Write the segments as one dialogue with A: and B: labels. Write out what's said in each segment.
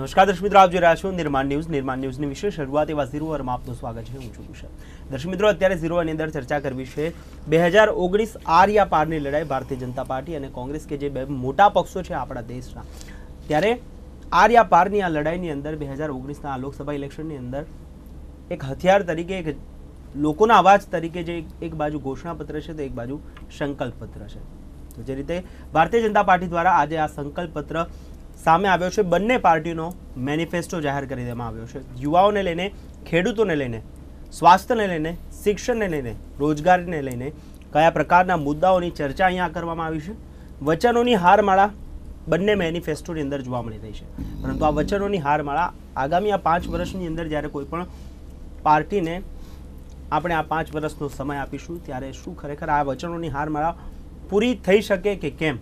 A: નમસ્કાર દર્શક મિત્રો આપ જોઈ રહ્યા છો નિર્માણ ન્યૂઝ નિર્માણ ન્યૂઝની વિશેષ શરૂઆત એવા ઝીરો વારમાં આપનું સ્વાગત છે હું છું કુશલ દર્શક મિત્રો અત્યારે ઝીરોની અંદર ચર્ચા કરવી છે બે હજાર ઓગણીસ આર પારની લડાઈ ભારતીય જનતા પાર્ટી અને કોંગ્રેસ કે જે બે મોટા પક્ષો છે આપણા દેશના ત્યારે આર્યા પારની આ લડાઈની અંદર બે હજાર ઓગણીસના લોકસભા ઇલેક્શનની અંદર એક હથિયાર તરીકે એક લોકોના અવાજ તરીકે જે એક બાજુ ઘોષણાપત્ર છે તો એક બાજુ સંકલ્પ પત્ર છે તો જે રીતે ભારતીય જનતા પાર્ટી દ્વારા આજે આ સંકલ્પ પત્ર સામે આવ્યો છે બંને પાર્ટીનો મેનિફેસ્ટો જાહેર કરી દેવામાં આવ્યો છે યુવાઓને લઈને ખેડૂતોને લઈને સ્વાસ્થ્યને લઈને શિક્ષણને લઈને રોજગારને લઈને કયા પ્રકારના મુદ્દાઓની ચર્ચા અહીંયા કરવામાં આવી છે વચનોની હારમાળા બંને મેનિફેસ્ટોની અંદર જોવા મળી રહી છે પરંતુ આ વચનોની હારમાળા આગામી આ પાંચ વર્ષની અંદર જ્યારે કોઈ પણ પાર્ટીને આપણે આ પાંચ વર્ષનો સમય આપીશું ત્યારે શું ખરેખર આ વચનોની હારમાળા પૂરી થઈ શકે કે કેમ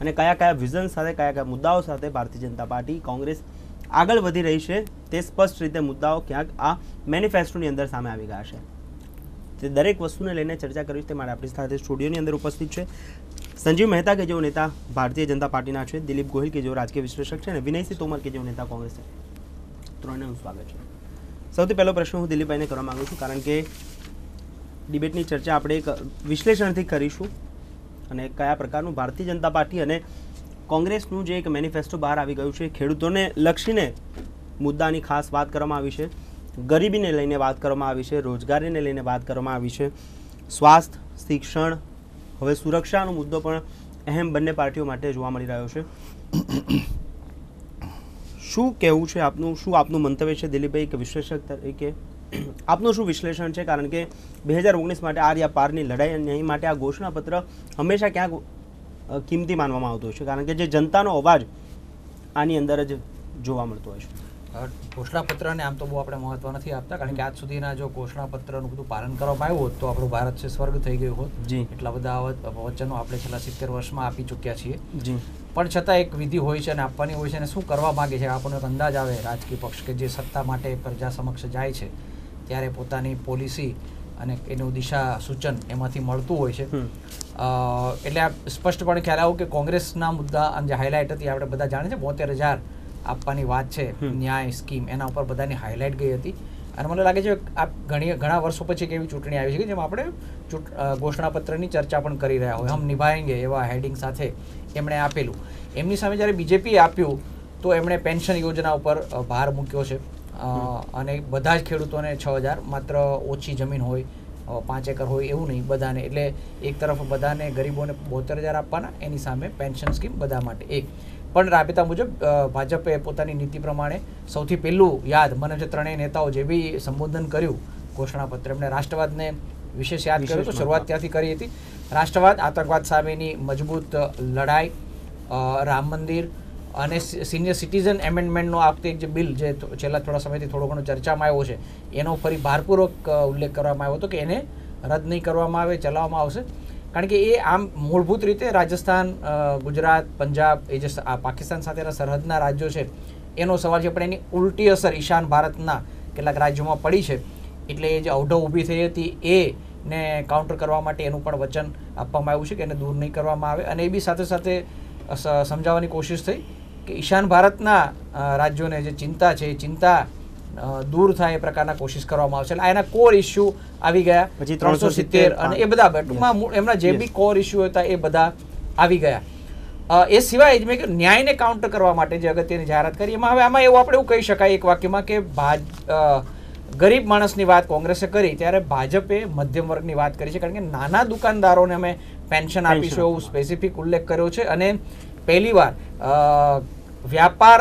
A: અને કયા કયા વિઝન સાથે કયા કયા મુદ્દાઓ સાથે ભારતીય જનતા પાર્ટી કોંગ્રેસ આગળ વધી રહી છે તે સ્પષ્ટ રીતે મુદ્દાઓ ક્યાંક આ મેનિફેસ્ટોની અંદર સામે આવી ગયા છે તે દરેક વસ્તુને લઈને ચર્ચા કરવી તે મારા આપણી સાથે સ્ટુડિયોની અંદર ઉપસ્થિત છે સંજીવ મહેતા કે જેઓ નેતા ભારતીય જનતા પાર્ટીના છે દિલીપ ગોહિલ કે જેઓ રાજકીય વિશ્લેષક છે અને વિનયસિંહ તોમર કે જેઓ નેતા કોંગ્રેસ છે ત્રણેનું સ્વાગત છે સૌથી પહેલો પ્રશ્ન હું દિલીપભાઈને કરવા માગું છું કારણ કે ડિબેટની ચર્ચા આપણે એક વિશ્લેષણથી કરીશું અને કયા પ્રકારનું ભારતીય જનતા પાર્ટી અને કોંગ્રેસનું જે એક મેનિફેસ્ટો બહાર આવી ગયું છે ખેડૂતોને લક્ષીને મુદ્દાની ખાસ વાત કરવામાં આવી છે ગરીબીને લઈને વાત કરવામાં આવી છે રોજગારીને લઈને વાત કરવામાં આવી છે સ્વાસ્થ્ય શિક્ષણ હવે સુરક્ષાનો મુદ્દો પણ અહેમ બંને પાર્ટીઓ માટે જોવા મળી રહ્યો છે શું કહેવું છે આપનું શું આપનું મંતવ્ય છે દિલીપભાઈ એક વિશ્લેષક તરીકે આપનું શું વિશ્લેષણ છે કારણ કે બે હજાર ઓગણીસ માટે આર્યા પારની લડાઈ અને અહીં માટે આ ઘોષણાપત્ર હંમેશા ક્યાંક કિંમતી માનવામાં આવતું છે કારણ કે જે જનતાનો અવાજ આની અંદર જ જોવા મળતો હોય
B: છે ઘોષણાપત્રને આમ તો બહુ આપણે મહત્વ નથી આપતા કારણ કે આજ સુધીના જો ઘોષણાપત્રનું બધું પાલન કરવામાં આવ્યું હોત તો આપણું ભારત છે સ્વર્ગ થઈ ગયું હોત જી એટલા બધા વચનો આપણે છેલ્લા સિત્તેર વર્ષમાં આપી ચૂક્યા છીએ જી પણ છતાં એક વિધિ હોય છે અને આપવાની હોય છે અને શું કરવા માગે છે આપણને અંદાજ આવે રાજકીય પક્ષ કે જે સત્તા માટે પ્રજા સમક્ષ જાય છે ત્યારે પોતાની પોલિસી અને એનું દિશા સૂચન એમાંથી મળતું હોય છે એટલે આ સ્પષ્ટપણે ખ્યાલ આવું કે કોંગ્રેસના મુદ્દા અને જે હાઇલાઇટ હતી આપણે બધા જાણે છે બોતેર હજાર આપવાની વાત છે ન્યાય સ્કીમ એના ઉપર બધાની હાઇલાઇટ ગઈ હતી અને મને લાગે છે આ ઘણી ઘણા વર્ષો પછી એક એવી ચૂંટણી આવી છે કે જેમાં આપણે ઘોષણાપત્રની ચર્ચા પણ કરી રહ્યા હોય હમ નિભાયેંગે એવા હેડિંગ સાથે એમણે આપેલું એમની સામે જ્યારે બીજેપીએ આપ્યું તો એમણે પેન્શન યોજના ઉપર ભાર મૂક્યો છે અને બધા જ ખેડૂતોને છ હજાર માત્ર ઓછી જમીન હોય પાંચ એકર હોય એવું નહીં બધાને એટલે એક તરફ બધાને ગરીબોને બોતેર હજાર આપવાના એની સામે પેન્શન સ્કીમ બધા માટે એક પણ રાબેતા મુજબ ભાજપે પોતાની નીતિ પ્રમાણે સૌથી પહેલું યાદ મને જે ત્રણેય નેતાઓ જે બી સંબોધન કર્યું ઘોષણાપત્ર એમણે રાષ્ટ્રવાદને વિશેષ યાદ કર્યું તો શરૂઆત ત્યાંથી કરી હતી રાષ્ટ્રવાદ આતંકવાદ સામેની મજબૂત લડાઈ રામ મંદિર અને સિનિયર સિટીઝન એમેન્ડમેન્ટનો આ જે બિલ જે છેલ્લા થોડા સમયથી થોડો ઘણો ચર્ચામાં આવ્યો છે એનો ફરી ભારપૂર્વક ઉલ્લેખ કરવામાં આવ્યો હતો કે એને રદ નહીં કરવામાં આવે ચલાવવામાં આવશે કારણ કે એ આમ મૂળભૂત રીતે રાજસ્થાન ગુજરાત પંજાબ એ જે પાકિસ્તાન સાથેના સરહદના રાજ્યો છે એનો સવાલ છે પણ એની ઉલટી અસર ઈશાન ભારતના કેટલાક રાજ્યોમાં પડી છે એટલે એ જે અવઢવ ઊભી થઈ હતી એ ને કાઉન્ટર કરવા માટે એનું પણ વચન આપવામાં આવ્યું છે કે એને દૂર નહીં કરવામાં આવે અને એ બી સાથે સાથે સમજાવવાની કોશિશ થઈ કે ઈશાન ભારતના રાજ્યોને જે ચિંતા છે એ ચિંતા દૂર થાય એ પ્રકારના કોશિશ કરવામાં આવશે એટલે એના કોર ઇસ્યુ આવી ગયા પછી ત્રણસો સિત્તેર અને એ બધા ટૂંકમાં એમના જે બી કોર ઇસ્યુ હતા એ બધા આવી ગયા એ સિવાય જ મેં કે ન્યાયને કાઉન્ટર કરવા માટે જે અગત્યની જાહેરાત કરી એમાં હવે આમાં એવું આપણે એવું કહી શકાય એક વાક્યમાં કે ભાજ ગરીબ માણસની વાત કોંગ્રેસે કરી ત્યારે ભાજપે મધ્યમ વર્ગની વાત કરી છે કારણ કે નાના દુકાનદારોને અમે પેન્શન આપીશું એવું સ્પેસિફિક ઉલ્લેખ કર્યો છે અને પહેલીવાર વ્યાપાર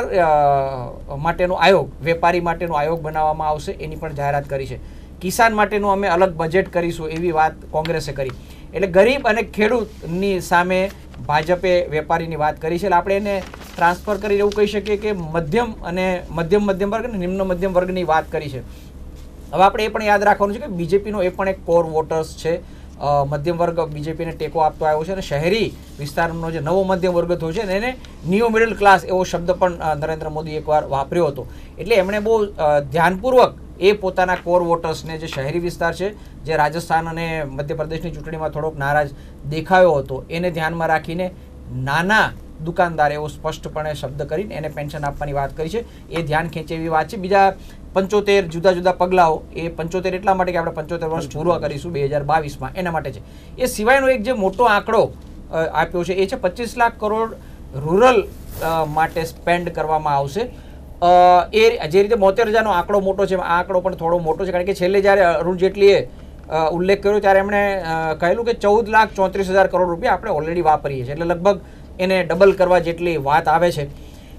B: માટેનો આયોગ વેપારી માટેનો આયોગ બનાવવામાં આવશે એની પણ જાહેરાત કરી છે કિસાન માટેનું અમે અલગ બજેટ કરીશું એવી વાત કોંગ્રેસે કરી એટલે ગરીબ અને ખેડૂતની સામે ભાજપે વેપારીની વાત કરી છે એટલે આપણે એને ટ્રાન્સફર કરી એવું કહી શકીએ કે મધ્યમ અને મધ્યમ મધ્યમ વર્ગ અને નિમ્ન મધ્યમ વર્ગની વાત કરી છે હવે આપણે એ પણ યાદ રાખવાનું છે કે બીજેપીનો એ પણ એક કોર વોટર્સ છે મધ્યમ વર્ગ બીજેપીને ટેકો આપતો આવ્યો છે અને શહેરી વિસ્તારનો જે નવો મધ્યમ વર્ગ થયો છે એને ન્યૂ મિડલ ક્લાસ એવો શબ્દ પણ નરેન્દ્ર મોદી એકવાર વાપર્યો હતો એટલે એમણે બહુ ધ્યાનપૂર્વક એ પોતાના કોર વોટર્સને જે શહેરી વિસ્તાર છે જે રાજસ્થાન અને મધ્યપ્રદેશની ચૂંટણીમાં થોડોક નારાજ દેખાયો હતો એને ધ્યાનમાં રાખીને નાના દુકાનદાર એવો સ્પષ્ટપણે શબ્દ કરીને એને પેન્શન આપવાની વાત કરી છે એ ધ્યાન ખેંચે એવી વાત છે બીજા પંચોતેર જુદા જુદા પગલાઓ એ પંચોતેર એટલા માટે કે આપણે પંચોતેર વર્ષ પૂરા કરીશું બે હજાર બાવીસમાં એના માટે છે એ સિવાયનો એક જે મોટો આંકડો આપ્યો છે એ છે પચીસ લાખ કરોડ રૂરલ માટે સ્પેન્ડ કરવામાં આવશે એ જે રીતે બોતેર હજારનો આંકડો મોટો છે આ આંકડો પણ થોડો મોટો છે કારણ કે છેલ્લે જ્યારે અરુણ જેટલીએ ઉલ્લેખ કર્યો ત્યારે એમણે કહેલું કે ચૌદ લાખ ચોત્રીસ હજાર કરોડ રૂપિયા આપણે ઓલરેડી વાપરીએ છીએ એટલે લગભગ એને ડબલ કરવા જેટલી વાત આવે છે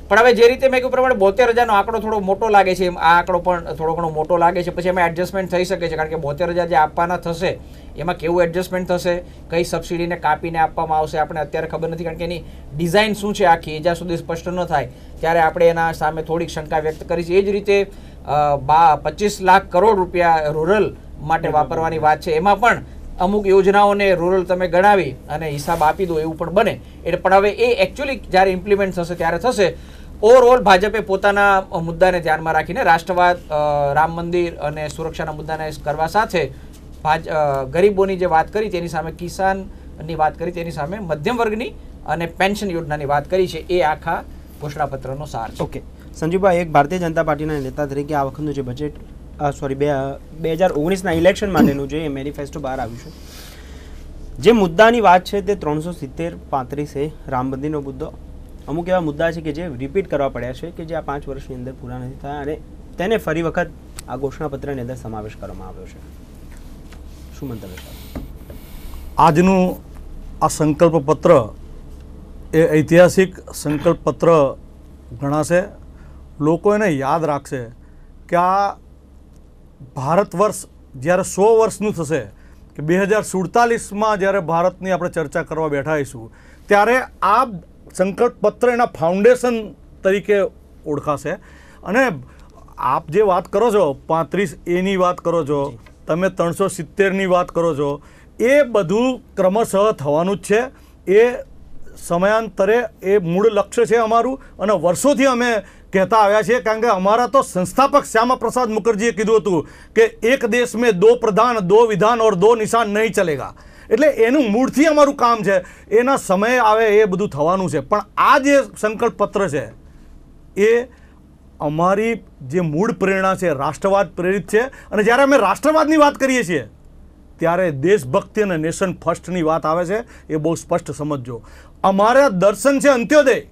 B: પણ હવે જે રીતે મેં કહ્યું પ્રમાણે બોતેર હજારનો આંકડો થોડો મોટો લાગે છે આ આંકડો પણ થોડો ઘણો મોટો લાગે છે પછી એમાં એડજસ્ટમેન્ટ થઈ શકે છે કારણ કે બોતેર હજાર જે આપવાના થશે એમાં કેવું એડજસ્ટમેન્ટ થશે કઈ સબસિડીને કાપીને આપવામાં આવશે આપણે અત્યારે ખબર નથી કારણ કે એની ડિઝાઇન શું છે આખી જ્યાં સુધી સ્પષ્ટ ન થાય ત્યારે આપણે એના સામે થોડીક શંકા વ્યક્ત કરી છે એ જ રીતે બા પચીસ લાખ કરોડ રૂપિયા રૂરલ માટે વાપરવાની વાત છે એમાં પણ અમુક યોજનાઓને રૂરલ તમે ગણાવી અને હિસાબ આપી દો એવું પણ બને એટલે પણ હવે એ એકચ્યુઅલી જ્યારે ઇમ્પ્લિમેન્ટ થશે ત્યારે થશે ઓવરઓલ ભાજપે પોતાના મુદ્દાને ધ્યાનમાં રાખીને રાષ્ટ્રવાદ રામ મંદિર અને સુરક્ષાના મુદ્દાને કરવા સાથે ભાજ ગરીબોની જે વાત કરી તેની સામે કિસાનની વાત કરી તેની સામે મધ્યમ વર્ગની અને પેન્શન યોજનાની વાત કરી છે એ આખા ઘોષણાપત્રનો સાર
A: છે ઓકે સંજીવભાઈ એક ભારતીય જનતા પાર્ટીના નેતા તરીકે આ વખતનું જે બજેટ સોરી બે બે હજાર ઓગણીસના ઇલેક્શન માટેનું જે મેનિફેસ્ટો બહાર આવ્યું છે જે મુદ્દાની વાત છે તે ત્રણસો સિત્તેર પાંત્રીસ રામ મંદિરનો મુદ્દો અમુક એવા મુદ્દા છે કે જે રિપીટ કરવા પડ્યા છે કે જે આ પાંચ વર્ષની અંદર પૂરા નથી થયા અને તેને ફરી વખત આ ઘોષણાપત્રની અંદર સમાવેશ કરવામાં આવ્યો છે
C: શું મંતવ્ય આજનું આ સંકલ્પ પત્ર એ ઐતિહાસિક સંકલ્પ પત્ર ગણાશે લોકો એને યાદ રાખશે કે આ ભારત વર્ષ જ્યારે સો વર્ષનું થશે કે બે હજાર સુડતાલીસમાં જ્યારે ભારતની આપણે ચર્ચા કરવા બેઠા હઈશું ત્યારે આ સંકટપત્ર એના ફાઉન્ડેશન તરીકે ઓળખાશે અને આપ જે વાત કરો છો પાંત્રીસ એની વાત કરો છો તમે ત્રણસો સિત્તેરની વાત કરો છો એ બધું ક્રમશઃ થવાનું જ છે એ સમયાંતરે એ મૂળ લક્ષ્ય છે અમારું અને વર્ષોથી અમે કહેતા આવ્યા છે કારણ કે અમારા તો સંસ્થાપક શ્યામા પ્રસાદ મુખર્જીએ કીધું હતું કે એક દેશ મેં દો પ્રધાન દો વિધાન ઓર દો નિશાન નહીં ચલેગા એટલે એનું મૂળથી અમારું કામ છે એના સમયે આવે એ બધું થવાનું છે પણ આ જે સંકલ્પ પત્ર છે એ અમારી જે મૂળ પ્રેરણા છે રાષ્ટ્રવાદ પ્રેરિત છે અને જ્યારે અમે રાષ્ટ્રવાદની વાત કરીએ છીએ ત્યારે દેશભક્તિ અને નેશન ફર્સ્ટની વાત આવે છે એ બહુ સ્પષ્ટ સમજજો અમારા દર્શન છે અંત્યોદય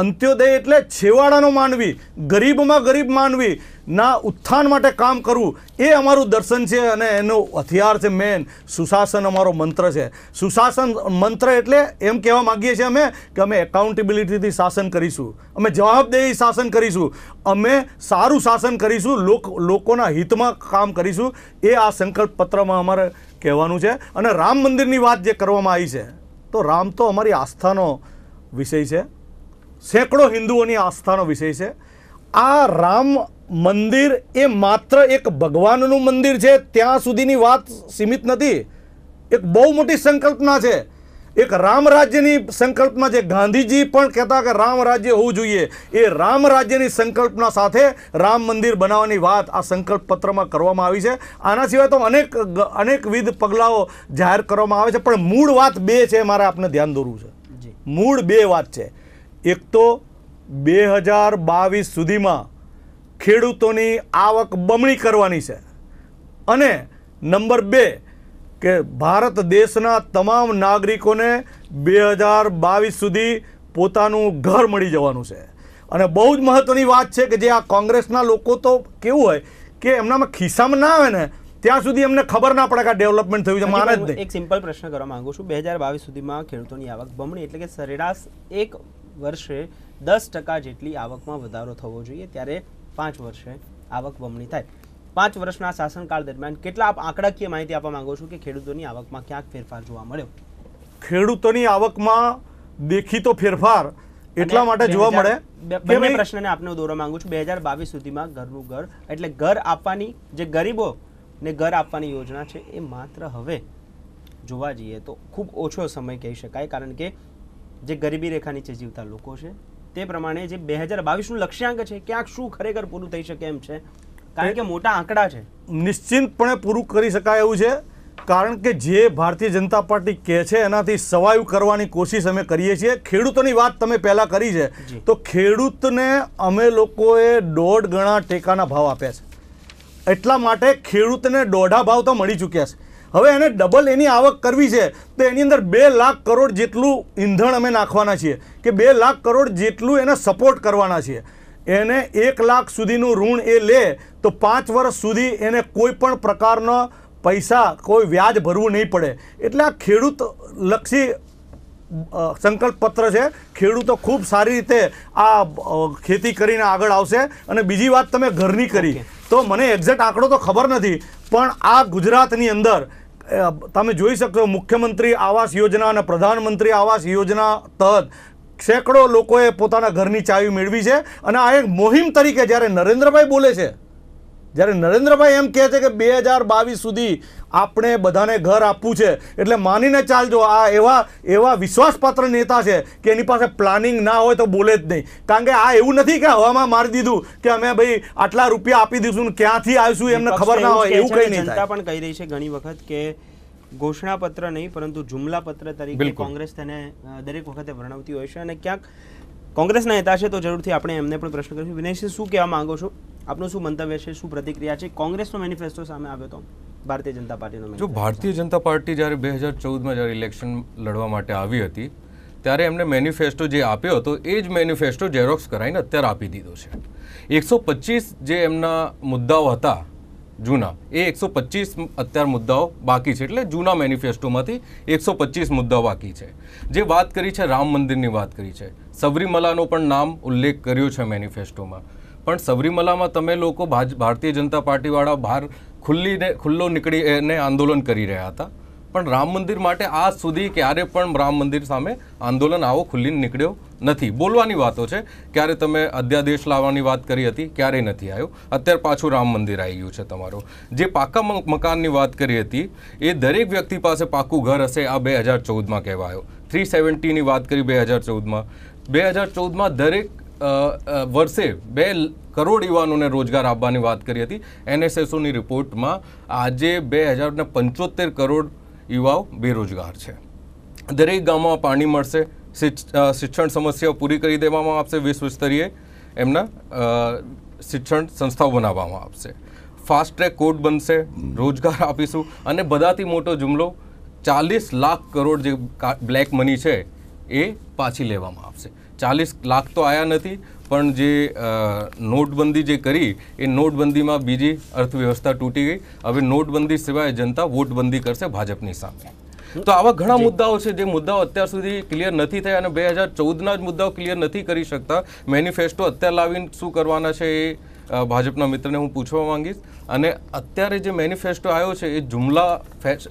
C: અંત્યોદય એટલે છેવાડાનો માનવી ગરીબમાં ગરીબ માનવી ના ઉત્થાન માટે કામ કરવું એ અમારું દર્શન છે અને એનો હથિયાર છે મેન સુશાસન અમારો મંત્ર છે સુશાસન મંત્ર એટલે એમ કહેવા માગીએ છીએ અમે કે અમે એકાઉન્ટેબિલિટીથી શાસન કરીશું અમે જવાબદેહી શાસન કરીશું અમે સારું શાસન કરીશું લોક લોકોના હિતમાં કામ કરીશું એ આ સંકલ્પ પત્રમાં અમારે કહેવાનું છે અને રામ મંદિરની વાત જે કરવામાં આવી છે તો રામ તો અમારી આસ્થાનો વિષય છે સેંકડો હિન્દુઓની આસ્થાનો વિષય છે આ રામ મંદિર એ માત્ર એક ભગવાનનું મંદિર છે ત્યાં સુધીની વાત સીમિત નથી એક બહુ મોટી સંકલ્પના છે એક રામ રાજ્યની સંકલ્પના છે ગાંધીજી પણ કહેતા કે રામ રાજ્ય હોવું જોઈએ એ રામ રાજ્યની સંકલ્પના સાથે રામ મંદિર બનાવવાની વાત આ સંકલ્પ પત્રમાં કરવામાં આવી છે આના સિવાય તો અનેક અનેકવિધ પગલાઓ જાહેર કરવામાં આવે છે પણ મૂળ વાત બે છે મારે આપને ધ્યાન દોરવું છે મૂળ બે વાત છે એક તો બે હજાર બાવીસ સુધીમાં ખેડૂતોની આવક બમણી કરવાની છે અને નંબર બે કે ભારત દેશના તમામ નાગરિકોને બે હજાર બાવીસ સુધી પોતાનું ઘર મળી જવાનું છે અને બહુ જ મહત્ત્વની વાત છે કે જે આ કોંગ્રેસના લોકો તો કેવું હોય કે એમનામાં ખિસ્સામાં ના આવે ને ત્યાં સુધી એમને ખબર ના પડે કે ડેવલપમેન્ટ થયું છે મારે જ
A: એક સિમ્પલ પ્રશ્ન કરવા માંગુ છું બે હજાર બાવીસ સુધીમાં ખેડૂતોની આવક બમણી એટલે કે સરેરાશ એક વર્ષે દસ ટકા જેટલી આવકમાં વધારો થવો જોઈએ ત્યારે પાંચ વર્ષે આવક બમણી થાય પાંચ વર્ષના શાસનકાળ દરમિયાન કેટલા આપ આંકડાકીય માહિતી આપવા માંગો છો કે ખેડૂતોની આવકમાં ક્યાંક ફેરફાર
C: જોવા મળ્યો ખેડૂતોની આવકમાં દેખીતો ફેરફાર એટલા માટે જોવા મળે બંને
A: પ્રશ્નને આપને દોરવા માંગુ છું બે હજાર બાવીસ સુધીમાં ઘરનું ઘર એટલે ઘર આપવાની જે ગરીબો ને ઘર આપવાની યોજના છે એ માત્ર હવે જોવા જઈએ તો ખૂબ ઓછો સમય કહી શકાય કારણ કે જે ગરીબી રેખા નીચે જીવતા લોકો છે તે પ્રમાણે જે બે હજાર બાવીસનું લક્ષ્યાંક છે ક્યાંક શું ખરેખર પૂરું થઈ શકે એમ છે કારણ કે
C: મોટા આંકડા છે નિશ્ચિંતપણે પૂરું કરી શકાય એવું છે કારણ કે જે ભારતીય જનતા પાર્ટી કહે છે એનાથી સવાયું કરવાની કોશિશ અમે કરીએ છીએ ખેડૂતોની વાત તમે પહેલાં કરી છે તો ખેડૂતને અમે લોકોએ દોઢ ગણા ટેકાના ભાવ આપ્યા છે એટલા માટે ખેડૂતને દોઢા ભાવ તો મળી ચૂક્યા છે હવે એને ડબલ એની આવક કરવી છે તો એની અંદર બે લાખ કરોડ જેટલું ઈંધણ અમે નાખવાના છીએ કે બે લાખ કરોડ જેટલું એને સપોર્ટ કરવાના છીએ એને એક લાખ સુધીનું ઋણ એ લે તો પાંચ વર્ષ સુધી એને કોઈ પણ પ્રકારનો પૈસા કોઈ વ્યાજ ભરવું નહીં પડે એટલે આ ખેડૂત લક્ષી સંકલ્પ પત્ર છે ખેડૂતો ખૂબ સારી રીતે આ ખેતી કરીને આગળ આવશે અને બીજી વાત તમે ઘરની કરી તો મને એક્ઝેક્ટ આંકડો તો ખબર નથી પણ આ ગુજરાતની અંદર તમે જોઈ શકશો મુખ્યમંત્રી આવાસ યોજના અને પ્રધાનમંત્રી આવાસ યોજના તહત સેંકડો લોકોએ પોતાના ઘરની ચાવી મેળવી છે અને આ એક મોહિમ તરીકે જ્યારે નરેન્દ્રભાઈ બોલે છે જ્યારે નરેન્દ્રભાઈ એમ કહે છે કે બે સુધી આપણે બધાને ઘર આપવું છે એટલે માનીને ચાલજો આ એવા એવા વિશ્વાસપાત્ર નેતા છે કે એની પાસે પ્લાનિંગ ના હોય તો બોલે જ નહીં કારણ કે આ એવું નથી કે હવામાં મારી દીધું કે અમે ભાઈ આટલા રૂપિયા આપી દઈશું ક્યાંથી આવીશું એમને ખબર ના હોય એવું કંઈ નહીં
A: પણ કહી રહી છે ઘણી વખત કે ઘોષણાપત્ર નહીં પરંતુ જુમલા પત્ર તરીકે કોંગ્રેસ તેને દરેક વખતે વર્ણવતી હોય છે અને ક્યાંક કોંગ્રેસના નેતા છે તો જરૂરથી આપણે એમને પણ પ્રશ્ન કરીશું વિનયસિંહ શું કહેવા માંગો છો આપનું શું મંતવ્ય છે શું પ્રતિક્રિયા છે કોંગ્રેસનો મેનિફેસ્ટો સામે આવ્યો તો ભારતીય જનતા પાર્ટીનો જો
D: ભારતીય જનતા પાર્ટી જ્યારે બે હજાર ચૌદમાં જ્યારે ઇલેક્શન લડવા માટે આવી હતી ત્યારે એમણે મેનિફેસ્ટો જે આપ્યો હતો એ જ મેનિફેસ્ટો ઝેરોક્સ કરાવીને અત્યારે આપી દીધો છે એકસો પચીસ જે એમના મુદ્દાઓ હતા જૂના એ એકસો પચીસ અત્યાર મુદ્દાઓ બાકી છે એટલે જૂના મેનિફેસ્ટોમાંથી એકસો પચીસ મુદ્દાઓ બાકી છે જે વાત કરી છે રામ મંદિરની વાત કરી છે સબરીમલાનો પણ નામ ઉલ્લેખ કર્યો છે મેનિફેસ્ટોમાં પણ સબરીમલામાં તમે લોકો ભારતીય જનતા પાર્ટીવાળા બહાર ખુલ્લીને ખુલ્લો નીકળી એને આંદોલન કરી રહ્યા હતા પણ રામ મંદિર માટે આજ સુધી ક્યારે પણ રામ મંદિર સામે આંદોલન આવો ખુલ્લી નીકળ્યો નથી બોલવાની વાતો છે ક્યારે તમે અધ્યાદેશ લાવવાની વાત કરી હતી ક્યારેય નથી આવ્યો અત્યારે પાછું રામ મંદિર આવી ગયું છે તમારું જે પાકા મકાનની વાત કરી હતી એ દરેક વ્યક્તિ પાસે પાકું ઘર હશે આ બે હજાર ચૌદમાં કહેવાયો થ્રી સેવન્ટીની વાત કરી બે હજાર ચૌદમાં બે હજાર ચૌદમાં દરેક વર્ષે બે કરોડ યુવાનોને રોજગાર આપવાની વાત કરી હતી એનએસએસઓની રિપોર્ટમાં આજે બે હજાર ને પંચોતેર કરોડ યુવાઓ બેરોજગાર છે દરેક ગામમાં પાણી મળશે શિક્ષણ સમસ્યાઓ પૂરી કરી દેવામાં આવશે વિશ્વસ્તરીય એમના શિક્ષણ સંસ્થાઓ બનાવવામાં આવશે ફાસ્ટ ટ્રેક કોર્ટ બનશે રોજગાર આપીશું અને બધાથી મોટો જુમલો ચાલીસ લાખ કરોડ જે બ્લેક મની છે એ પાછી લેવામાં આવશે ચાલીસ લાખ તો આયા નથી પણ જે નોટબંધી જે કરી એ નોટબંધીમાં બીજી અર્થવ્યવસ્થા તૂટી ગઈ હવે નોટબંધી સિવાય જનતા વોટબંધી કરશે ભાજપની સામે તો આવા ઘણા મુદ્દાઓ છે જે મુદ્દાઓ અત્યાર સુધી ક્લિયર નથી થયા અને બે હજાર ચૌદના જ મુદ્દાઓ ક્લિયર નથી કરી શકતા મેનિફેસ્ટો અત્યારે લાવીને શું કરવાના છે એ ભાજપના મિત્રને હું પૂછવા માંગીશ અને અત્યારે જે મેનિફેસ્ટો આવ્યો છે એ જુમલા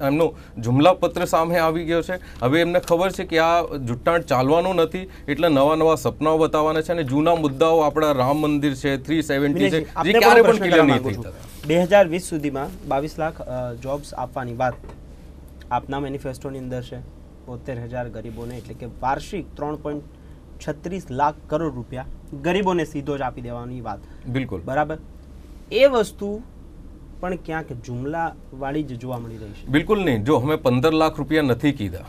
D: એમનો જુમલા પત્ર સામે આવી ગયો છે હવે એમને ખબર છે કે આ જુટાણ ચાલવાનું નથી એટલે નવા નવા સપનાઓ બતાવવાના છે અને જૂના મુદ્દાઓ આપણા રામ મંદિર છે થ્રી સેવન્ટી છે જે ક્યારે પણ ક્લિયર નહીં થઈ
A: બે હજાર વીસ સુધીમાં બાવીસ લાખ જોબ્સ આપવાની વાત આપના મેનિફેસ્ટોની અંદર છે બોતેર હજાર ગરીબોને એટલે કે વાર્ષિક ત્રણ પોઈન્ટ છત્રીસ લાખ કરોડ રૂપિયા ગરીબોને સીધો જ આપી દેવાની વાત બિલકુલ બરાબર એ વસ્તુ પણ ક્યાંક જુમલાવાળી જ જોવા મળી રહી
D: છે બિલકુલ નહીં જો અમે પંદર લાખ રૂપિયા નથી કીધા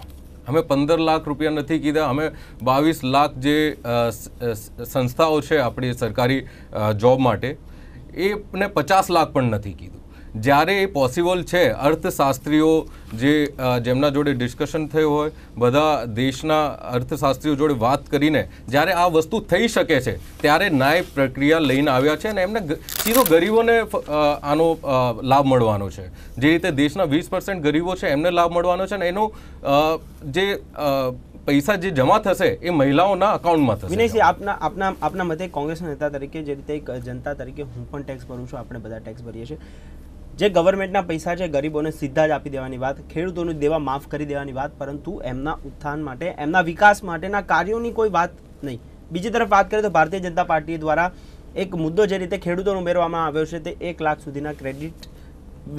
D: અમે પંદર લાખ રૂપિયા નથી કીધા અમે બાવીસ લાખ જે સંસ્થાઓ છે આપણી સરકારી જોબ માટે એને પચાસ લાખ પણ નથી કીધું જ્યારે એ પોસિબલ છે અર્થશાસ્ત્રીઓ જે જેમના જોડે ડિસ્કશન થયું હોય બધા દેશના અર્થશાસ્ત્રીઓ જોડે વાત કરીને જ્યારે આ વસ્તુ થઈ શકે છે ત્યારે નાયબ પ્રક્રિયા લઈને આવ્યા છે અને એમને સીધો ગરીબોને આનો લાભ મળવાનો છે જે રીતે દેશના વીસ પર્સન્ટ ગરીબો છે એમને લાભ મળવાનો છે અને એનો જે પૈસા જે જમા થશે એ મહિલાઓના અકાઉન્ટમાં થશે વિનયસિંહ
A: આપના આપના આપના મતે કોંગ્રેસના નેતા તરીકે જે રીતે જનતા તરીકે હું પણ ટેક્સ ભરું છું આપણે બધા ટેક્સ ભરીએ છીએ જે ગવર્મેન્ટના પૈસા છે ગરીબોને સીધા જ આપી દેવાની વાત ખેડૂતોને દેવા માફ કરી દેવાની વાત પરંતુ એમના ઉત્થાન માટે એમના વિકાસ માટેના કાર્યોની કોઈ વાત નહીં બીજી તરફ વાત કરીએ તો ભારતીય જનતા પાર્ટી દ્વારા એક મુદ્દો જે રીતે ખેડૂતોને ઉમેરવામાં આવ્યો છે તે એક લાખ સુધીના ક્રેડિટ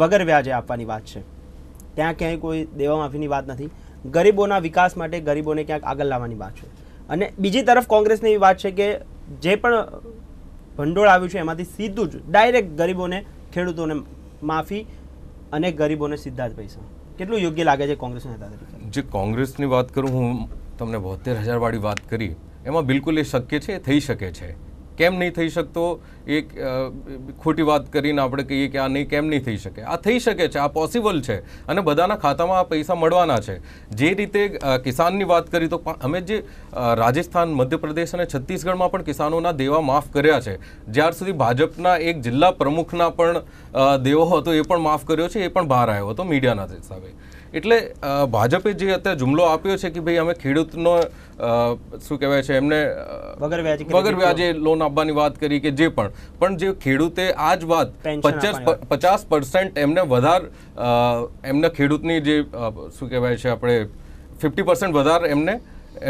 A: વગર વ્યાજે આપવાની વાત છે ત્યાં ક્યાંય કોઈ દેવા માફીની વાત નથી ગરીબોના વિકાસ માટે ગરીબોને ક્યાંક આગળ લાવવાની વાત છે અને બીજી તરફ કોંગ્રેસની એવી વાત છે કે જે પણ ભંડોળ આવ્યું છે એમાંથી સીધું જ ડાયરેક્ટ ગરીબોને ખેડૂતોને માફી અને ગરીબોને સીધા જ પૈસા કેટલું યોગ્ય લાગે છે કોંગ્રેસ નેતા તરીકે
D: જે કોંગ્રેસની વાત કરું હું તમને બોતેર હજારવાળી વાત કરી એમાં બિલકુલ એ શક્ય છે થઈ શકે છે કેમ નહીં થઈ શકતો એક ખોટી વાત કરીને આપણે કહીએ કે આ નહીં કેમ નહીં થઈ શકે આ થઈ શકે છે આ પોસિબલ છે અને બધાના ખાતામાં આ પૈસા મળવાના છે જે રીતે કિસાનની વાત કરી તો અમે જે રાજસ્થાન મધ્યપ્રદેશ અને છત્તીસગઢમાં પણ કિસાનોના દેવા માફ કર્યા છે જ્યાર સુધી ભાજપના એક જિલ્લા પ્રમુખના પણ દેવો હતો એ પણ માફ કર્યો છે એ પણ બહાર આવ્યો હતો મીડિયાના હિસાબે એટલે ભાજપે જે અત્યારે જુમલો આપ્યો છે કે ભાઈ અમે ખેડૂતનો શું કહેવાય છે એમને વગર વ્યાજે લોન આપવાની વાત કરી કે જે પણ પણ જે ખેડૂતે આ જ વાત પચાસ પચાસ પર્સન્ટ એમને વધાર એમને ખેડૂતની જે શું કહેવાય છે આપણે ફિફ્ટી પર્સન્ટ વધાર એમને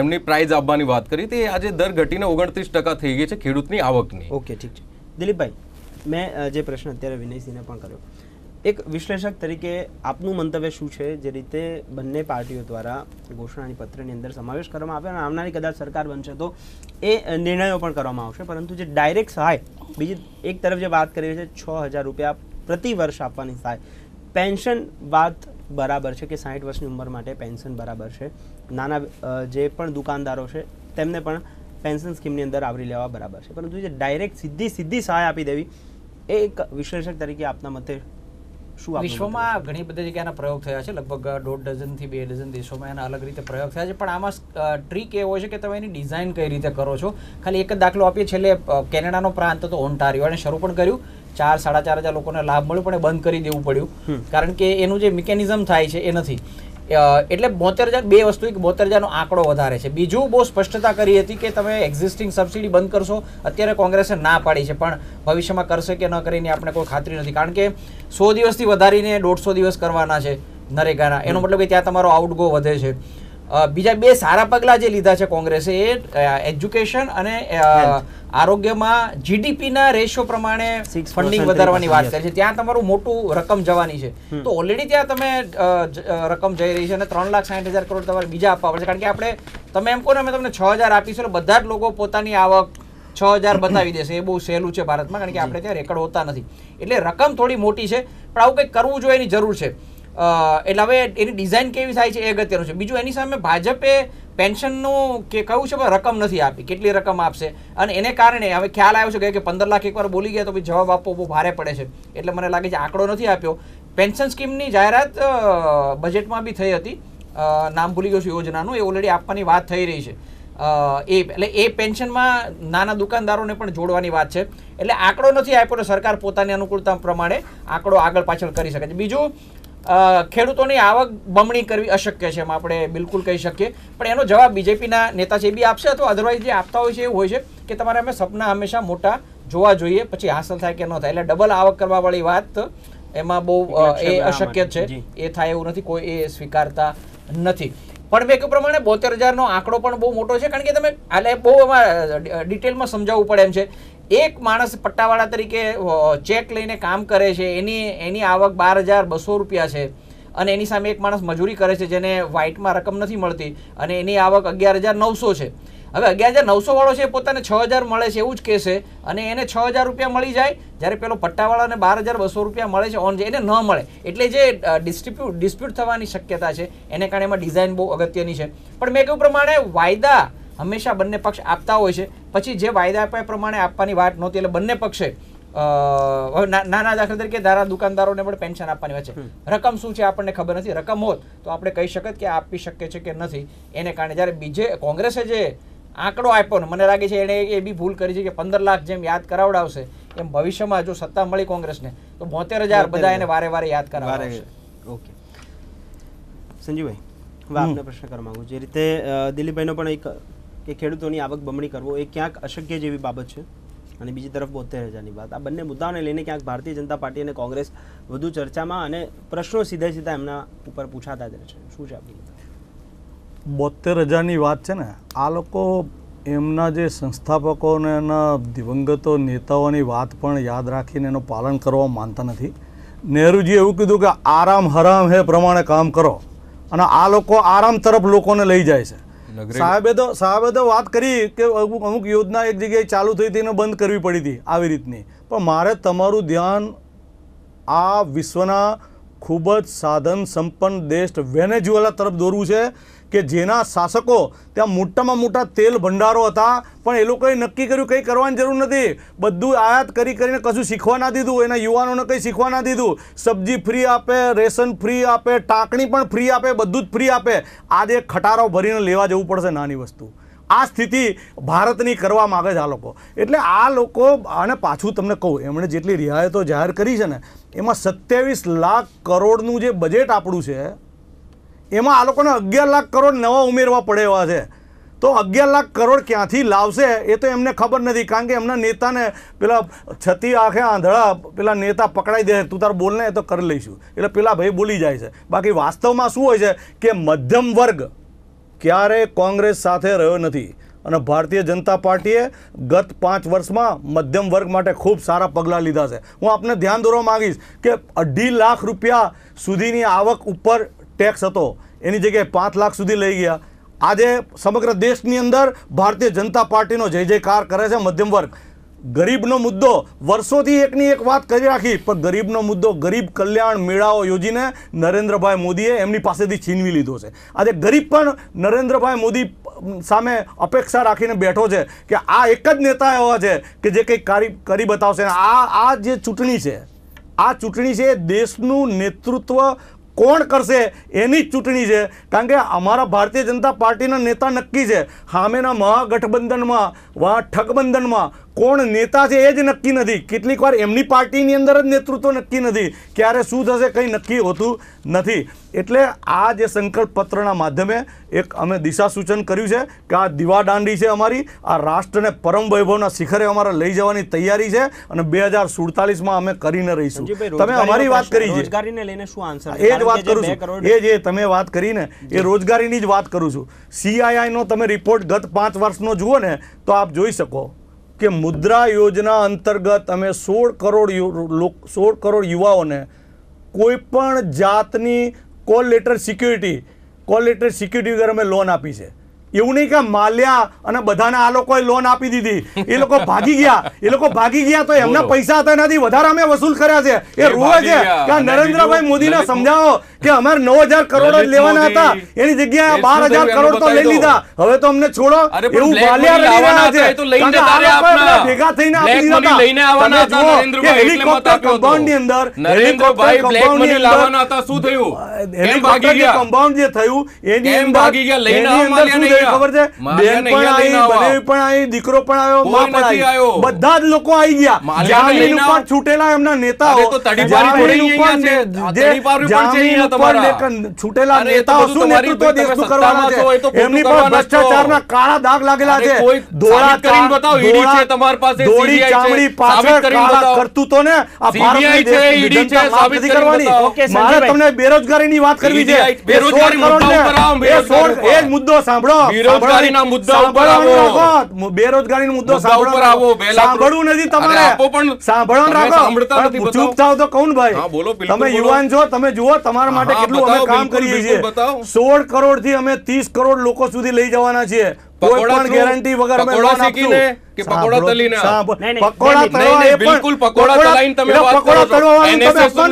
D: એમની પ્રાઇઝ આપવાની વાત કરી તે આજે દર ઘટીને ઓગણત્રીસ ટકા થઈ ગઈ છે ખેડૂતની આવકની ઓકે ઠીક છે
A: દિલીપભાઈ મેં જે પ્રશ્ન અત્યારે વિનયસિંહને પણ કર્યો એક વિશ્લેષક તરીકે આપનું મંતવ્ય શું છે જે રીતે બંને પાર્ટીઓ દ્વારા ઘોષણાની પત્રની અંદર સમાવેશ કરવામાં આવે અને આવનારી કદાચ સરકાર બનશે તો એ નિર્ણયો પણ કરવામાં આવશે પરંતુ જે ડાયરેક્ટ સહાય બીજી એક તરફ જે વાત કરી છે છ હજાર રૂપિયા પ્રતિ વર્ષ આપવાની સહાય પેન્શન વાત બરાબર છે કે સાઠ વર્ષની ઉંમર માટે પેન્શન બરાબર છે નાના જે પણ દુકાનદારો છે તેમને પણ પેન્શન સ્કીમની અંદર આવરી લેવા બરાબર છે પરંતુ જે ડાયરેક્ટ સીધી સીધી સહાય આપી દેવી એ એક વિશ્લેષક તરીકે આપના
B: મતે શું વિશ્વમાં ઘણી બધી જગ્યાના પ્રયોગ થયા છે લગભગ દોઢ ડઝન થી બે ડઝન દેશોમાં એના અલગ રીતે પ્રયોગ થયા છે પણ આમાં ટ્રીક એવો હોય છે કે તમે એની ડિઝાઇન કઈ રીતે કરો છો ખાલી એક જ દાખલો આપીએ છેલ્લે કેનેડાનો પ્રાંત હતો ઓન્ટારિયો અને શરૂ પણ કર્યું ચાર સાડા ચાર હજાર લોકોને લાભ મળ્યો પણ એ બંધ કરી દેવું પડ્યું કારણ કે એનું જે મિકેનિઝમ થાય છે એ નથી એટલે બોતેર હજાર બે વસ્તુ એક બોતેર હજારનો આંકડો વધારે છે બીજું બહુ સ્પષ્ટતા કરી હતી કે તમે એક્ઝિસ્ટિંગ સબસિડી બંધ કરશો અત્યારે કોંગ્રેસે ના પાડી છે પણ ભવિષ્યમાં કરશે કે ન કરીને આપણે કોઈ ખાતરી નથી કારણ કે સો દિવસથી વધારીને દોઢસો દિવસ કરવાના છે નરેગાના એનો મતલબ કે ત્યાં તમારો આઉટગો વધે છે બીજા બે સારા પગલાં જે લીધા છે કોંગ્રેસે એ એજ્યુકેશન અને આરોગ્યમાં જીડીપીના રેશિયો પ્રમાણે ફંડિંગ વધારવાની વાત કરી છે ત્યાં તમારું મોટું રકમ જવાની છે તો ઓલરેડી ત્યાં તમે રકમ જઈ રહી છે અને ત્રણ લાખ સાઠ હજાર કરોડ તમારે બીજા આપવા પડશે કારણ કે આપણે તમે એમ કહો ને અમે તમને છ હજાર આપીશું બધા જ લોકો પોતાની આવક છ હજાર બતાવી દેશે એ બહુ સહેલું છે ભારતમાં કારણ કે આપણે ત્યાં રેકર્ડ હોતા નથી એટલે રકમ થોડી મોટી છે પણ આવું કંઈક કરવું જોઈએ એની જરૂર છે એટલે હવે એની ડિઝાઇન કેવી થાય છે એ અગત્યનું છે બીજું એની સામે ભાજપે પેન્શનનું કે કહ્યું છે પણ રકમ નથી આપી કેટલી રકમ આપશે અને એને કારણે હવે ખ્યાલ આવ્યો છે કે પંદર લાખ એકવાર બોલી ગયા તો પછી જવાબ આપવો બહુ ભારે પડે છે એટલે મને લાગે છે આંકડો નથી આપ્યો પેન્શન સ્કીમની જાહેરાત બજેટમાં બી થઈ હતી નામ ભૂલી ગયું છું યોજનાનું એ ઓલરેડી આપવાની વાત થઈ રહી છે એ એટલે એ પેન્શનમાં નાના દુકાનદારોને પણ જોડવાની વાત છે એટલે આંકડો નથી આપ્યો સરકાર પોતાની અનુકૂળતા પ્રમાણે આંકડો આગળ પાછળ કરી શકે છે બીજું ખેડૂતોની આવક બમણી કરવી અશક્ય છે એમ આપણે બિલકુલ કહી શકીએ પણ એનો જવાબ બીજેપીના નેતા છે એ બી આપશે અથવા અધરવાઇઝ જે આપતા હોય છે એવું હોય છે કે તમારે અમે સપના હંમેશા મોટા જોવા જોઈએ પછી હાંસલ થાય કે ન થાય એટલે ડબલ આવક કરવાવાળી વાત એમાં બહુ એ અશક્ય છે એ થાય એવું નથી કોઈ એ સ્વીકારતા નથી પણ મેં કહ્યું પ્રમાણે બોતેર હજારનો આંકડો પણ બહુ મોટો છે કારણ કે તમે એટલે બહુ એમાં ડિટેલમાં સમજાવવું પડે એમ છે એક માણસ પટ્ટાવાળા તરીકે ચેક લઈને કામ કરે છે એની એની આવક બાર હજાર બસો રૂપિયા છે અને એની સામે એક માણસ મજૂરી કરે છે જેને વ્હાઇટમાં રકમ નથી મળતી અને એની આવક અગિયાર હજાર નવસો છે હવે અગિયાર હજાર નવસો વાળો છે પોતાને છ હજાર મળે છે એવું જ કહેશે અને એને છ હજાર રૂપિયા મળી જાય જ્યારે પેલો પટ્ટાવાળાને બાર હજાર બસો રૂપિયા મળે છે ઓન જે એને ન મળે એટલે જે ડિસ્ટ્રીબ્યુટ ડિસ્પ્યુટ થવાની શક્યતા છે એને કારણે એમાં ડિઝાઇન બહુ અગત્યની છે પણ મેં કહ્યું પ્રમાણે વાયદા હંમેશા બંને પક્ષ આપતા હોય છે પછી જે વાયદા આપ્યા પ્રમાણે આપવાની વાત નહોતી એટલે બંને પક્ષે નાના દાખલા તરીકે ધારા દુકાનદારોને પણ પેન્શન આપવાની હોય છે રકમ શું છે આપણને ખબર નથી રકમ હોત તો આપણે કહી શકત કે આપી શકે છે કે નથી એને કારણે જ્યારે બીજે કોંગ્રેસે જે આંકડો આપ્યો ને મને લાગે છે એણે એ બી ભૂલ કરી છે કે પંદર લાખ જેમ યાદ કરાવડાવશે એમ ભવિષ્યમાં જો સત્તા મળી કોંગ્રેસને તો બોતેર હજાર બધા એને વારે વારે યાદ કરાવડાવશે
A: ઓકે સંજીવભાઈ હવે આપને પ્રશ્ન કરવા માંગુ જે રીતે દિલીપભાઈનો પણ એક કે ખેડૂતોની આવક બમણી કરવો એ ક્યાંક અશક્ય જેવી બાબત છે અને બીજી તરફ બોતેર હજારની વાત આ બંને મુદ્દાઓને લઈને ક્યાંક ભારતીય જનતા પાર્ટી અને કોંગ્રેસ વધુ ચર્ચામાં અને પ્રશ્નો સીધા સીધા એમના ઉપર પૂછાતા જ રહે છે શું છે આપણી
C: બોતેર હજારની વાત છે ને આ લોકો એમના જે સંસ્થાપકો અને એના દિવંગતો નેતાઓની વાત પણ યાદ રાખીને એનું પાલન કરવા માનતા નથી નહેરુજીએ એવું કીધું કે આરામ હરામ હે પ્રમાણે કામ કરો અને આ લોકો આરામ તરફ લોકોને લઈ જાય છે સાહેબે તો સાહેબે તો વાત કરી કે અમુક અમુક યોજના એક જગ્યાએ ચાલુ થઈ તેને બંધ કરવી પડી હતી આવી રીતની પણ મારે તમારું ધ્યાન આ વિશ્વના ખૂબ જ સાધન સંપન્ન દેશ વેનેઝુએલા તરફ દોરવું છે કે જેના શાસકો ત્યાં મોટામાં મોટા તેલ ભંડારો હતા પણ એ લોકોએ નક્કી કર્યું કંઈ કરવાની જરૂર નથી બધું આયાત કરી કરીને કશું શીખવા ના દીધું એના યુવાનોને કંઈ શીખવા ના દીધું સબ્જી ફ્રી આપે રેશન ફ્રી આપે ટાંકણી પણ ફ્રી આપે બધું જ ફ્રી આપે આજે ખટારો ભરીને લેવા જવું પડશે નાની વસ્તુ આ સ્થિતિ ભારતની કરવા માગે છે આ લોકો એટલે આ લોકો અને પાછું તમને કહું એમણે જેટલી રિયાયતો જાહેર કરી છે ને એમાં સત્યાવીસ લાખ કરોડનું જે બજેટ આપણું છે એમાં આ લોકોને અગિયાર લાખ કરોડ નવા ઉમેરવા પડે એવા છે તો અગિયાર લાખ કરોડ ક્યાંથી લાવશે એ તો એમને ખબર નથી કારણ કે એમના નેતાને પેલા છતી આંખે આંધળા પેલા નેતા પકડાઈ દે તું તાર બોલને એ તો કરી લઈશું એટલે પેલા ભાઈ બોલી જાય છે બાકી વાસ્તવમાં શું હોય છે કે મધ્યમ વર્ગ ક્યારેય કોંગ્રેસ સાથે રહ્યો નથી અને ભારતીય જનતા પાર્ટીએ ગત પાંચ વર્ષમાં મધ્યમ વર્ગ માટે ખૂબ સારા પગલાં લીધા છે હું આપને ધ્યાન દોરવા માગીશ કે અઢી લાખ રૂપિયા સુધીની આવક ઉપર ટેક્સ હતો એની જગ્યાએ પાંચ લાખ સુધી લઈ ગયા આજે સમગ્ર દેશની અંદર ભારતીય જનતા પાર્ટીનો જય જયકાર કરે છે મધ્યમ વર્ગ ગરીબનો મુદ્દો વર્ષોથી એકની એક વાત કરી રાખી પણ ગરીબનો મુદ્દો ગરીબ કલ્યાણ મેળાઓ યોજીને નરેન્દ્રભાઈ મોદીએ એમની પાસેથી છીનવી લીધો છે આજે ગરીબ પણ નરેન્દ્રભાઈ મોદી સામે અપેક્ષા રાખીને બેઠો છે કે આ એક જ નેતા એવા છે કે જે કંઈક કરી બતાવશે આ આ જે ચૂંટણી છે આ ચૂંટણી છે દેશનું નેતૃત્વ કોણ કરશે એની જ ચૂંટણી છે કારણ કે અમારા ભારતીય જનતા પાર્ટીના નેતા નક્કી છે સામેના મહાગઠબંધનમાં વા ઠગબંધનમાં કોણ નેતા છે એ જ નક્કી નથી કેટલીક વાર એમની પાર્ટીની અંદર જ નેતૃત્વ નક્કી નથી ક્યારે શું થશે કંઈ નક્કી હોતું નથી એટલે આ જે સંકલ્પ પત્રના માધ્યમે એક અમે દિશા સૂચન કર્યું છે કે આ દીવાદાંડી છે અમારી આ રાષ્ટ્રને પરમ વૈભવના શિખરે અમારે લઈ જવાની તૈયારી છે અને બે હજાર સુડતાલીસમાં અમે કરીને રહીશું તમે અમારી વાત કરી છે
A: એ જ વાત કરું છું એ
C: જે તમે વાત કરીને એ રોજગારીની જ વાત કરું છું સીઆઈઆઈનો તમે રિપોર્ટ ગત પાંચ વર્ષનો જુઓ ને તો આપ જોઈ શકો કે મુદ્રા યોજના અંતર્ગત અમે સોળ કરોડ સોળ કરોડ યુવાઓને કોઈપણ જાતની call letter security call letter security વગર અમે લોન આપી છે એવું નહીં કે માલ્યા અને બધાને આ લોકોએ લોન આપી દીધી એ લોકો ભાગી ગયા એ લોકો ભાગી ગયા તો એમના પૈસા હતા એનાથી વધારે અમે વસૂલ કર્યા છે એ રોવે છે કે નરેન્દ્રભાઈ મોદીને સમજાવો કે અમારે નવ હજાર કરોડ લેવાના હતા એની જગ્યાએ બાર હજાર કરોડ તો લઈ લીધા હવે તો અમને છોડો એવું વાલિયા લઈ છે ભેગા થઈને હેલિકોપ્ટર કમ્પાઉન્ડ ની અંદર હેલિકોપ્ટર કમ્પાઉન્ડ ની અંદર શું થયું હેલિકોપ્ટર કમ્પાઉન્ડ જે થયું એની અંદર એની અંદર શું થયું ખબર છે બેન પણ આવી બને પણ આવી દીકરો પણ આવ્યો માં પણ આવ્યો બધા જ લોકો આવી ગયા જામીન ઉપર છૂટેલા એમના નેતાઓ જામીન ઉપર જે જામીન છે તમારા વાત કરવી છે મુદ્દો સાંભળો બેરોજગારીના મુદ્દા ઉપર આવો મુદ્દો સાંભળવું નથી તમારે પણ સાંભળો રાખો ચૂપ થાવ તો કોણ તમે યુવાન છો તમે જુઓ તમારા માટે કેટલું અમે કામ કરીએ છીએ સોળ કરોડ થી અમે ત્રીસ કરોડ લોકો સુધી લઈ જવાના છીએ કોઈ પણ ગેરંટી વગર અમે લોન આપશું કે પકોડા તલી ના
D: પકોડા તળવા એ બિલકુલ પકોડા તલાઈને તમે વાત કરો છો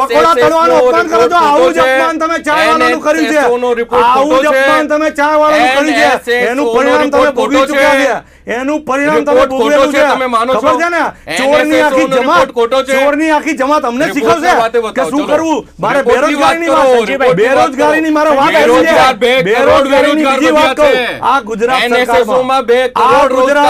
D: પકોડા તળવાનો અપમાન કરો છો આવું જ અપમાન તમે ચા વાળાનું કર્યું છે આવું
C: જ અપમાન તમે ચા વાળાનું કર્યું છે એનું પરિણામ તમે ભોગવી ચૂક્યા છે એનું પરિણામ તમે ભોગવેલું છે તમે માનો છો છે ને ચોરની આખી જમાત ચોરની આખી જમાત અમને શીખવશે કે શું કરવું મારે બેરોજગારીની વાત બેરોજગારીની મારે વાત આવી છે બેરોજગારીની વાત કહું આ ગુજરાત સરકારમાં આ ગુજરાત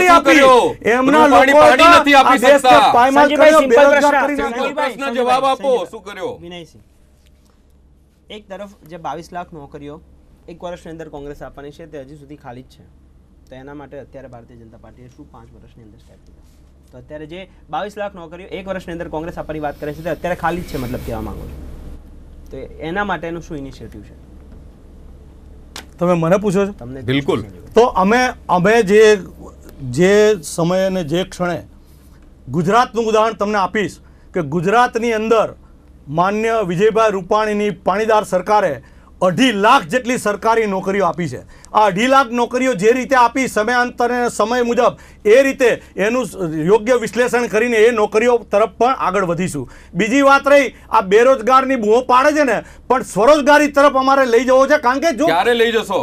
C: નોકરી આપી એમના લોકો પાણી નથી આપી શકતા પાયમાલ કર્યો બેરોજગાર પ્રશ્ન જવાબ આપો
A: શું કર્યો વિનયસિંહ એક તરફ જે બાવીસ લાખ નોકરીઓ એક વર્ષની અંદર કોંગ્રેસ આપવાની છે તે હજી સુધી ખાલી જ છે તો એના માટે અત્યારે ભારતીય જનતા પાર્ટીએ શું પાંચ વર્ષની અંદર સ્ટેપ લીધા તો અત્યારે જે બાવીસ લાખ નોકરીઓ એક વર્ષની અંદર કોંગ્રેસ આપવાની વાત કરે છે તે અત્યારે
C: ખાલી જ છે મતલબ કહેવા માંગો છો
A: તો એના માટેનું શું ઇનિશિયેટિવ છે
C: તમે મને પૂછો છો તમને બિલકુલ તો અમે અમે જે જે સમયે અને જે ક્ષણે ગુજરાતનું ઉદાહરણ તમને આપીશ કે ગુજરાતની અંદર માન્ય વિજયભાઈ રૂપાણીની પાણીદાર સરકારે અઢી લાખ જેટલી સરકારી નોકરીઓ આપી છે આ અઢી લાખ નોકરીઓ જે રીતે આપી સમયાંતરે સમય મુજબ એ રીતે એનું યોગ્ય વિશ્લેષણ કરીને એ નોકરીઓ તરફ પણ આગળ વધીશું બીજી વાત રહી આ બેરોજગારની બૂહો પાડે છે ને પણ સ્વરોજગારી તરફ અમારે લઈ જવો છે કારણ કે જો ક્યારે લઈ જશો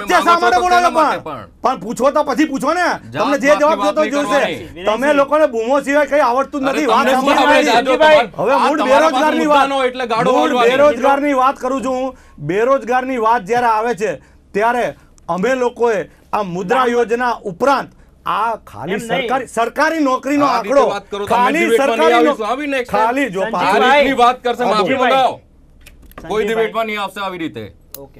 C: પ્રત્યા શા માટે બોલાવે પણ પણ પૂછો તો પછી પૂછો ને તમને જે જવાબ જોતો જોશે તમે લોકોને બૂમો સિવાય કઈ આવડતું નથી વાત હવે મૂળ બેરોજગારની વાત એટલે ગાડો બેરોજગારની વાત કરું છું બેરોજગાર ની વાત જયારે આવે છે ત્યારે અમે લોકોએ આ મુદ્રા યોજના ઉપરાંત આ ખાલી સરકારી સરકારી નોકરીનો આંકડો ખાલી સરકારી ખાલી જો વાત કરશે માફી મંગાવો
D: કોઈ ડિબેટમાં નહીં આવશે આવી રીતે ઓકે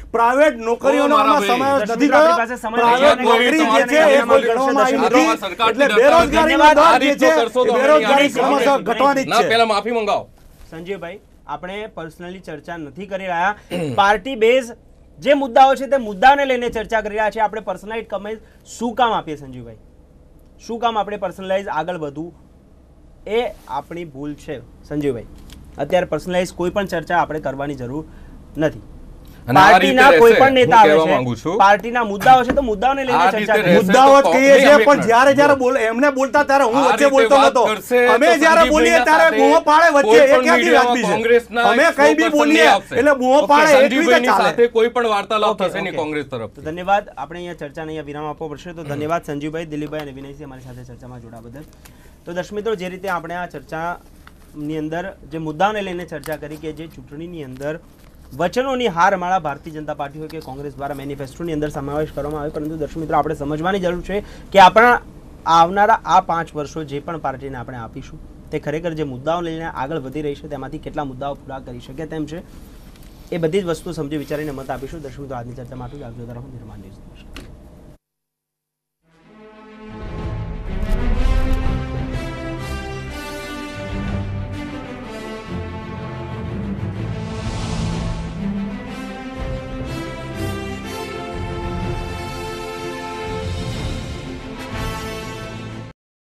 C: પ્રાઇવેટ નોકરીઓનો આમાં સમાવેશ નથી કર્યો પ્રાઇવેટ નોકરી જે છે એ કોઈ ગણવામાં આવી નથી એટલે બેરોજગારીનો બેરોજગારી ક્રમશઃ ઘટવાની છે પહેલા
A: માફી મંગાવો સંજયભાઈ આપણે પર્સનલી ચર્ચા નથી કરી રહ્યા પાર્ટી બેઝ જે મુદ્દાઓ છે તે મુદ્દાને લઈને ચર્ચા કરી રહ્યા છે આપણે પર્સનલાઇઝ કમેન્ટ શું કામ આપીએ સંજીવભાઈ શું કામ આપણે પર્સનલાઇઝ આગળ વધવું એ આપણી ભૂલ છે સંજીવભાઈ અત્યારે પર્સનલાઇઝ કોઈ પણ ચર્ચા આપણે કરવાની જરૂર નથી કોઈ પણ વાર્તાલાપ થશે ની કોંગ્રેસ તરફ ધન્યવાદ આપણે અહીંયા ચર્ચાને વિરામ આપવો પડશે તો ધન્યવાદ સંજીવભાઈ દિલીપભાઈ અને વિનયજી અમારી સાથે ચર્ચામાં જોડા બદલ તો દશમિત્રો જે રીતે આપણે આ ચર્ચા ની અંદર જે મુદ્દાને લઈને ચર્ચા કરી કે જે ચૂંટણીની અંદર વચનોની હાર હારમાળા ભારતીય જનતા પાર્ટી હોય કે કોંગ્રેસ દ્વારા મેનિફેસ્ટોની અંદર સમાવેશ કરવામાં આવે પરંતુ દર્શક મિત્રો આપણે સમજવાની જરૂર છે કે આપણા આવનારા આ પાંચ વર્ષો જે પણ પાર્ટીને આપણે આપીશું તે ખરેખર જે મુદ્દાઓ લઈને આગળ વધી રહી છે તેમાંથી કેટલા મુદ્દાઓ પૂરા કરી શકે તેમ છે એ બધી જ વસ્તુ સમજી વિચારીને મત આપીશું દર્શક મિત્રો આજની ચર્ચા માટે આવજો તરફ નિર્માણ ન્યૂઝ